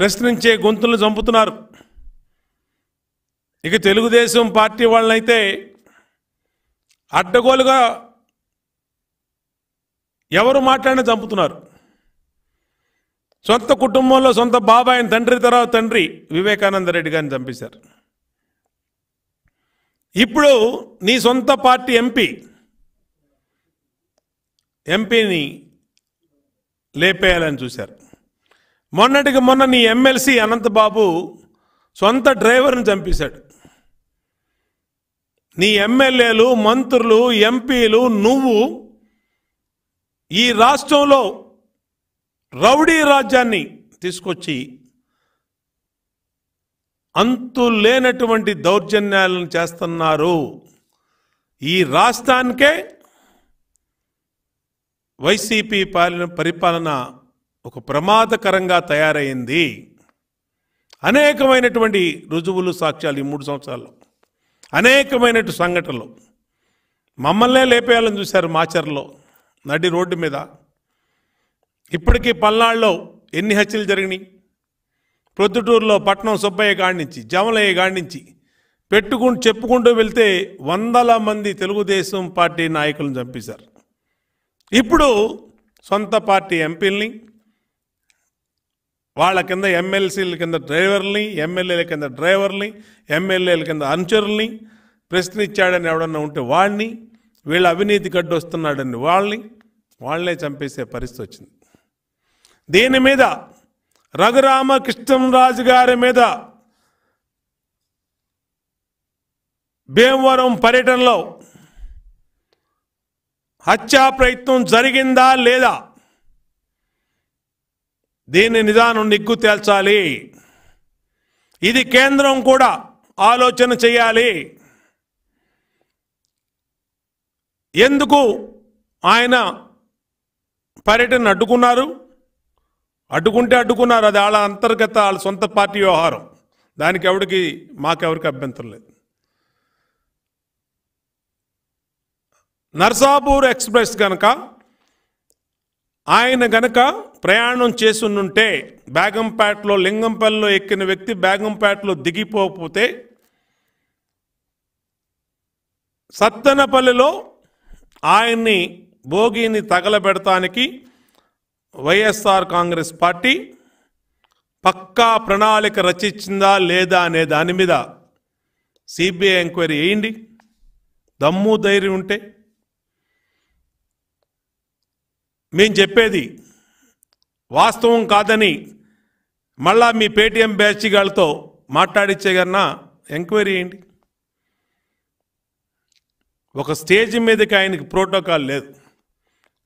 ప్రశ్నించే గొంతులను చంపుతున్నారు ఇక తెలుగుదేశం పార్టీ వాళ్ళనైతే అడ్డగోలుగా ఎవరు మాట్లాడినా చంపుతున్నారు సొంత కుటుంబంలో సొంత బాబాయ్ తండ్రి తర్వాత తండ్రి వివేకానంద రెడ్డి గారిని చంపేశారు ఇప్పుడు నీ సొంత పార్టీ ఎంపీ ఎంపీని లేపేయాలని చూశారు మొన్నటికి మొన్న నీ ఎమ్మెల్సీ అనంతబాబు సొంత డ్రైవర్ని చంపేశాడు నీ ఎమ్మెల్యేలు మంత్రులు ఎంపీలు నువ్వు ఈ రాష్ట్రంలో రౌడీ రాజ్యాన్ని తీసుకొచ్చి అంతు లేనటువంటి దౌర్జన్యాలను చేస్తున్నారు ఈ రాష్ట్రానికే వైసీపీ పాలన పరిపాలన ఒక ప్రమాదకరంగా తయారైంది అనేకమైనటువంటి రుజువులు సాక్ష్యాలు ఈ మూడు సంవత్సరాల్లో అనేకమైన సంఘటనలు మమ్మల్నే లేపేయాలని చూశారు మాచర్లో నడి రోడ్డు మీద ఇప్పటికీ పల్నాడులో ఎన్ని హత్యలు జరిగినాయి ప్రొద్దుటూరులో పట్నం సుబ్బయ్య నుంచి జమలయ్య నుంచి పెట్టుకుంటూ చెప్పుకుంటూ వెళ్తే వందల మంది తెలుగుదేశం పార్టీ నాయకులను చంపేశారు ఇప్పుడు సొంత పార్టీ ఎంపీల్ని వాళ్ళ కింద ఎమ్మెల్సీల కింద డ్రైవర్ని ఎమ్మెల్యేల కింద డ్రైవర్ని ఎమ్మెల్యేల కింద అనుచరుల్ని ప్రశ్నిచ్చాడని ఎవడన్నా ఉంటే వాళ్ళని వీళ్ళ అవినీతి వస్తున్నాడని వాళ్ళని వాళ్ళనే చంపేసే పరిస్థితి వచ్చింది దీని మీద రాజు గారి మీద భీమవరం పర్యటనలో హత్యా ప్రయత్నం జరిగిందా లేదా దీన్ని నిదానం నిగ్గు తేల్చాలి ఇది కేంద్రం కూడా ఆలోచన చేయాలి ఎందుకు ఆయన పర్యటన అడ్డుకున్నారు అడ్డుకుంటే అడ్డుకున్నారు అది వాళ్ళ అంతర్గత వాళ్ళ సొంత పార్టీ వ్యవహారం దానికి ఎవరికి మాకెవరికి అభ్యంతరం లేదు నర్సాపూర్ ఎక్స్ప్రెస్ కనుక ఆయన గనక ప్రయాణం చేసునుంటే బ్యాగంపేటలో లింగంపల్లిలో ఎక్కిన వ్యక్తి బ్యాగంపేటలో దిగిపోతే సత్తెనపల్లిలో ఆయన్ని భోగిని తగలబెడటానికి వైఎస్ఆర్ కాంగ్రెస్ పార్టీ పక్కా ప్రణాళిక రచించిందా లేదా అనే దాని మీద సిబిఐ ఎంక్వైరీ వేయండి దమ్ము ధైర్యం ఉంటే మేము చెప్పేది వాస్తవం కాదని మళ్ళా మీ పేటీఎం బ్యాచ్ గాళ్ళతో మాట్లాడిచ్చే కన్నా ఎంక్వైరీ ఏంటి ఒక స్టేజ్ మీదకి ఆయనకి ప్రోటోకాల్ లేదు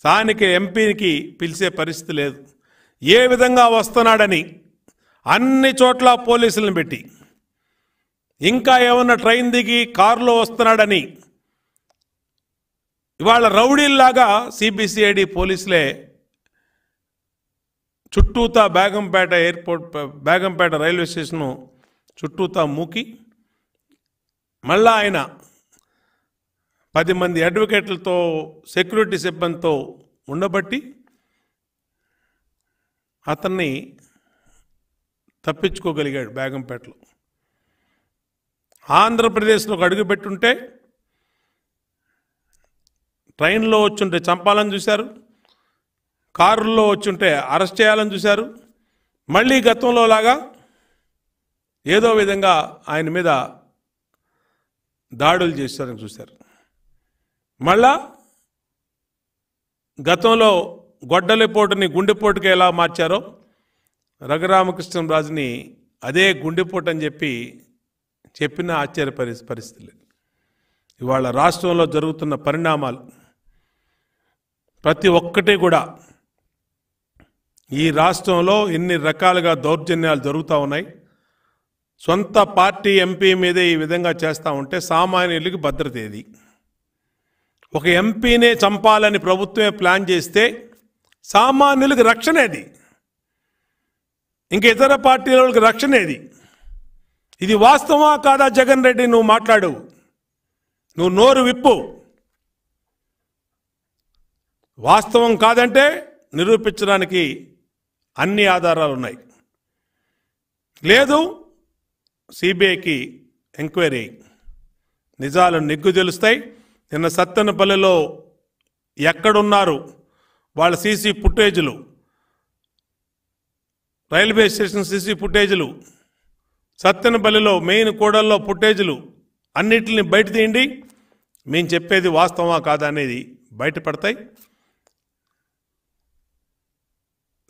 స్థానిక ఎంపీకి పిలిచే పరిస్థితి లేదు ఏ విధంగా వస్తున్నాడని అన్ని చోట్ల పోలీసులను పెట్టి ఇంకా ఏమన్నా ట్రైన్ దిగి కారులో వస్తున్నాడని ఇవాళ రౌడీల్లాగా సిబిసిఐడి పోలీసులే చుట్టూతా Begumpet airport Begumpet railway station చుట్టూతా మూకి మళ్ళా ఆయన పది మంది అడ్వకేట్లతో సెక్యూరిటీ సిబ్బందితో ఉండబట్టి అతన్ని తప్పించుకోగలిగాడు బేగంపేటలో ఆంధ్రప్రదేశ్లో ఒక అడుగు పెట్టుంటే ట్రైన్లో వచ్చుంటే చంపాలని చూశారు కారుల్లో వచ్చుంటే అరెస్ట్ చేయాలని చూశారు మళ్ళీ గతంలో లాగా ఏదో విధంగా ఆయన మీద దాడులు చేశారని చూశారు మళ్ళా గతంలో గొడ్డలిపోటుని గుండెపోటుకి ఎలా మార్చారో రఘురామకృష్ణరాజుని అదే గుండెపోటు అని చెప్పి చెప్పిన ఆశ్చర్య లేదు ఇవాళ రాష్ట్రంలో జరుగుతున్న పరిణామాలు ప్రతి ఒక్కటి కూడా ఈ రాష్ట్రంలో ఎన్ని రకాలుగా దౌర్జన్యాలు జరుగుతూ ఉన్నాయి సొంత పార్టీ ఎంపీ మీదే ఈ విధంగా చేస్తూ ఉంటే సామాన్యులకి భద్రత ఏది ఒక ఎంపీనే చంపాలని ప్రభుత్వమే ప్లాన్ చేస్తే సామాన్యులకు రక్షణ ఏది ఇంక ఇతర పార్టీలకు రక్షణ ఏది ఇది వాస్తవా కాదా జగన్ రెడ్డి నువ్వు మాట్లాడు నువ్వు నోరు విప్పు వాస్తవం కాదంటే నిరూపించడానికి అన్ని ఆధారాలు ఉన్నాయి లేదు సిబిఐకి ఎంక్వైరీ నిజాలు నిగ్గు తెలుస్తాయి నిన్న సత్తెనపల్లిలో ఎక్కడున్నారు వాళ్ళ సీసీ ఫుటేజ్లు రైల్వే స్టేషన్ సీసీ ఫుటేజ్లు సత్తెనపల్లిలో మెయిన్ కూడల్లో ఫుటేజ్లు అన్నిటిని బయట తీయండి మేము చెప్పేది వాస్తవమా కాదా అనేది బయటపడతాయి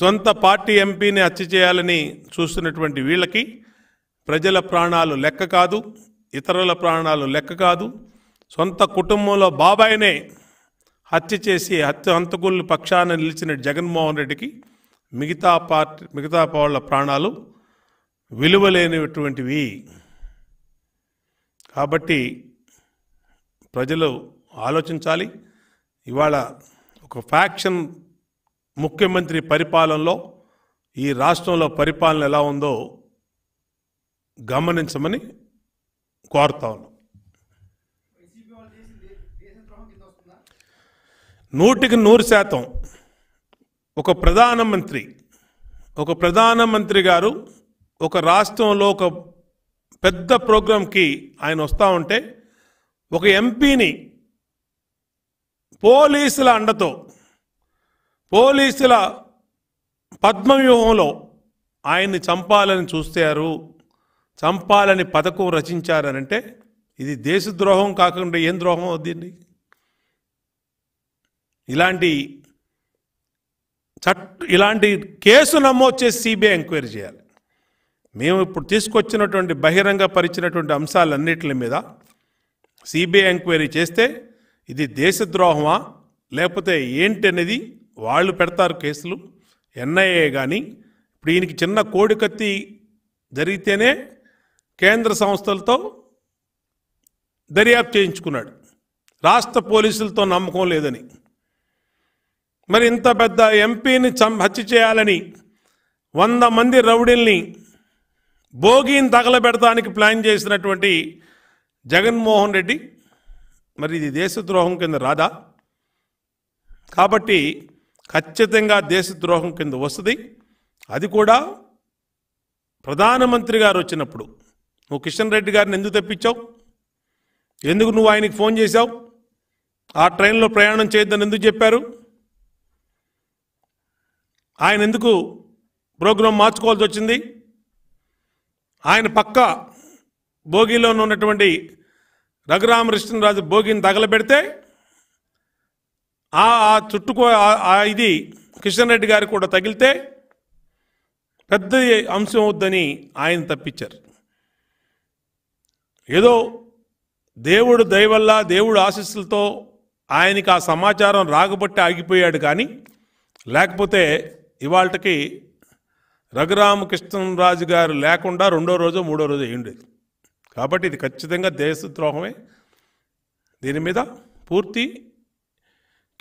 సొంత పార్టీ ఎంపీని హత్య చేయాలని చూస్తున్నటువంటి వీళ్ళకి ప్రజల ప్రాణాలు లెక్క కాదు ఇతరుల ప్రాణాలు లెక్క కాదు సొంత కుటుంబంలో బాబాయ్నే హత్య చేసి హత్య హంతకుల్ని పక్షాన నిలిచిన జగన్మోహన్ రెడ్డికి మిగతా పార్టీ మిగతా వాళ్ళ ప్రాణాలు విలువలేనిటువంటివి కాబట్టి ప్రజలు ఆలోచించాలి ఇవాళ ఒక ఫ్యాక్షన్ ముఖ్యమంత్రి పరిపాలనలో ఈ రాష్ట్రంలో పరిపాలన ఎలా ఉందో గమనించమని కోరుతా ఉన్నాం నూటికి నూరు శాతం ఒక ప్రధానమంత్రి ఒక ప్రధానమంత్రి గారు ఒక రాష్ట్రంలో ఒక పెద్ద ప్రోగ్రాంకి ఆయన వస్తూ ఉంటే ఒక ఎంపీని పోలీసుల అండతో పోలీసుల పద్మవ్యూహంలో ఆయన్ని చంపాలని చూస్తారు చంపాలని పథకం రచించారనంటే ఇది దేశద్రోహం కాకుండా ఏం ద్రోహం అవుతుంది ఇలాంటి చట్ ఇలాంటి కేసు నమోదు చేసి సిబిఐ ఎంక్వైరీ చేయాలి మేము ఇప్పుడు తీసుకొచ్చినటువంటి బహిరంగ పరిచినటువంటి అంశాలన్నిటి మీద సిబిఐ ఎంక్వైరీ చేస్తే ఇది దేశద్రోహమా లేకపోతే ఏంటి అనేది వాళ్ళు పెడతారు కేసులు ఎన్ఐఏ కానీ ఇప్పుడు ఈయనకి చిన్న కత్తి జరిగితేనే కేంద్ర సంస్థలతో దర్యాప్తు చేయించుకున్నాడు రాష్ట్ర పోలీసులతో నమ్మకం లేదని మరి ఇంత పెద్ద ఎంపీని చం హత్య చేయాలని వంద మంది రౌడీల్ని భోగిని తగలబెడతానికి ప్లాన్ చేసినటువంటి జగన్మోహన్ రెడ్డి మరి ఇది దేశద్రోహం కింద రాదా కాబట్టి ఖచ్చితంగా దేశద్రోహం కింద వస్తుంది అది కూడా ప్రధానమంత్రి గారు వచ్చినప్పుడు నువ్వు కిషన్ రెడ్డి గారిని ఎందుకు తెప్పించావు ఎందుకు నువ్వు ఆయనకి ఫోన్ చేశావు ఆ ట్రైన్లో ప్రయాణం చేయొద్దని ఎందుకు చెప్పారు ఆయన ఎందుకు ప్రోగ్రాం మార్చుకోవాల్సి వచ్చింది ఆయన పక్క భోగిలో ఉన్నటువంటి రఘురామకృష్ణరాజు భోగిని తగలబెడితే ఆ చుట్టుకో ఇది కిషన్ రెడ్డి గారు కూడా తగిలితే పెద్ద అంశం అవుద్దని ఆయన తప్పించారు ఏదో దేవుడు దయవల్ల దేవుడు ఆశీస్సులతో ఆయనకి ఆ సమాచారం రాగబట్టి ఆగిపోయాడు కానీ లేకపోతే ఇవాళకి కృష్ణరాజు గారు లేకుండా రెండో రోజు మూడో రోజు అయ్యుండేది కాబట్టి ఇది ఖచ్చితంగా దేశద్రోహమే దీని మీద పూర్తి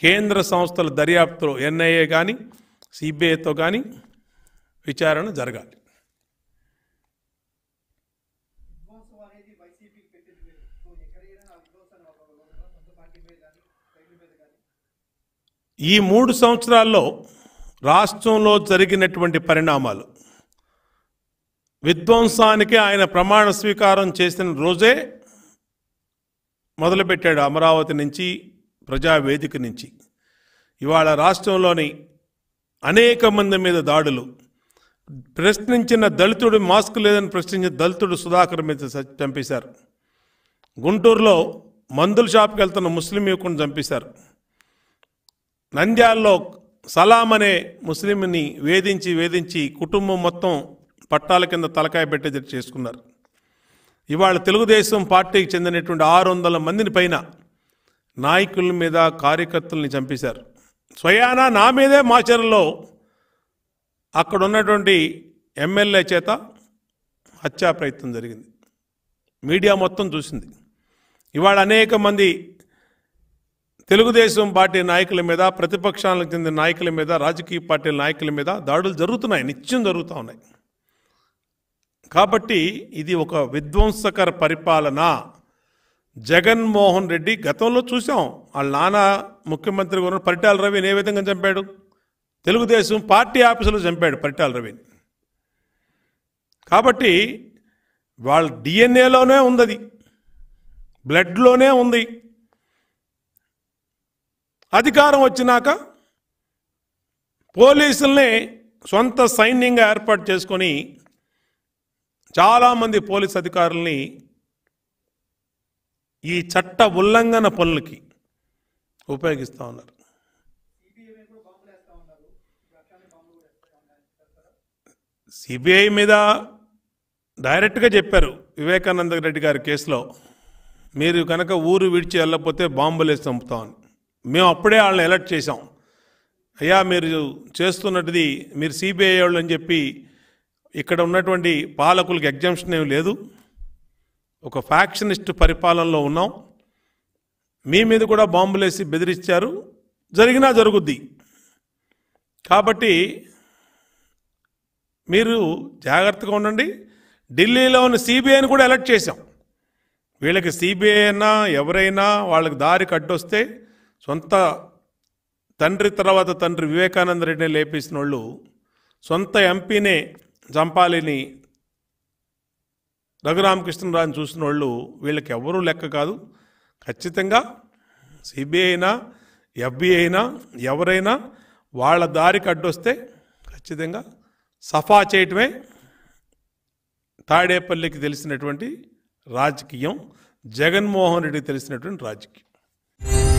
కేంద్ర సంస్థల దర్యాప్తులో ఎన్ఐఏ కానీ సిబిఐతో కానీ విచారణ జరగాలి ఈ మూడు సంవత్సరాల్లో రాష్ట్రంలో జరిగినటువంటి పరిణామాలు విధ్వంసానికి ఆయన ప్రమాణ స్వీకారం చేసిన రోజే మొదలుపెట్టాడు అమరావతి నుంచి ప్రజావేదిక నుంచి ఇవాళ రాష్ట్రంలోని అనేక మంది మీద దాడులు ప్రశ్నించిన దళితుడు మాస్క్ లేదని ప్రశ్నించిన దళితుడు సుధాకర్ మీద చంపేశారు గుంటూరులో మందుల షాప్కి వెళ్తున్న ముస్లిం యువకుని చంపేశారు నంద్యాల్లో సలాం అనే ముస్లింని వేధించి వేధించి కుటుంబం మొత్తం పట్టాల కింద తలకాయ పెట్టేది చేసుకున్నారు ఇవాళ తెలుగుదేశం పార్టీకి చెందినటువంటి ఆరు వందల మందిని పైన నాయకుల మీద కార్యకర్తల్ని చంపేశారు స్వయానా నా మీదే మాచర్లో అక్కడ ఉన్నటువంటి ఎమ్మెల్యే చేత హత్యా ప్రయత్నం జరిగింది మీడియా మొత్తం చూసింది ఇవాళ అనేక మంది తెలుగుదేశం పార్టీ నాయకుల మీద ప్రతిపక్షాలకు చెందిన నాయకుల మీద రాజకీయ పార్టీల నాయకుల మీద దాడులు జరుగుతున్నాయి నిత్యం జరుగుతూ ఉన్నాయి కాబట్టి ఇది ఒక విధ్వంసకర పరిపాలన జగన్మోహన్ రెడ్డి గతంలో చూసాం వాళ్ళ నాన్న ముఖ్యమంత్రి ఉన్న పరిటాల రవిని ఏ విధంగా చంపాడు తెలుగుదేశం పార్టీ ఆఫీసులో చంపాడు పరిటాల రవిని కాబట్టి వాళ్ళ డిఎన్ఏలోనే ఉంది అది బ్లడ్లోనే ఉంది అధికారం వచ్చినాక పోలీసుల్ని సొంత సైన్యంగా ఏర్పాటు చేసుకొని చాలామంది పోలీస్ అధికారుల్ని ఈ చట్ట ఉల్లంఘన పనులకి ఉపయోగిస్తూ ఉన్నారు సిబిఐ మీద డైరెక్ట్గా చెప్పారు వివేకానంద రెడ్డి గారి కేసులో మీరు కనుక ఊరు విడిచి వెళ్ళకపోతే బాంబులేసి చంపుతామని మేము అప్పుడే వాళ్ళని అలర్ట్ చేశాం అయ్యా మీరు చేస్తున్నది మీరు సిబిఐ వాళ్ళు అని చెప్పి ఇక్కడ ఉన్నటువంటి పాలకులకు ఎగ్జామ్షన్ ఏమి లేదు ఒక ఫ్యాక్షనిస్ట్ పరిపాలనలో ఉన్నాం మీ మీద కూడా బాంబులేసి బెదిరించారు జరిగినా జరుగుద్ది కాబట్టి మీరు జాగ్రత్తగా ఉండండి ఢిల్లీలో ఉన్న సిబిఐని కూడా ఎలర్ట్ చేశాం వీళ్ళకి సిబిఐ అయినా ఎవరైనా వాళ్ళకి దారి కట్టొస్తే సొంత తండ్రి తర్వాత తండ్రి వివేకానంద రెడ్డిని లేపేసిన వాళ్ళు సొంత ఎంపీనే చంపాలని రఘురామకృష్ణరాజుని చూసిన వాళ్ళు వీళ్ళకి ఎవరూ లెక్క కాదు ఖచ్చితంగా సిబిఐ అయినా ఎఫ్బిఐ అయినా ఎవరైనా వాళ్ళ దారికి అడ్డొస్తే ఖచ్చితంగా సఫా చేయటమే తాడేపల్లికి తెలిసినటువంటి రాజకీయం జగన్మోహన్ రెడ్డికి తెలిసినటువంటి రాజకీయం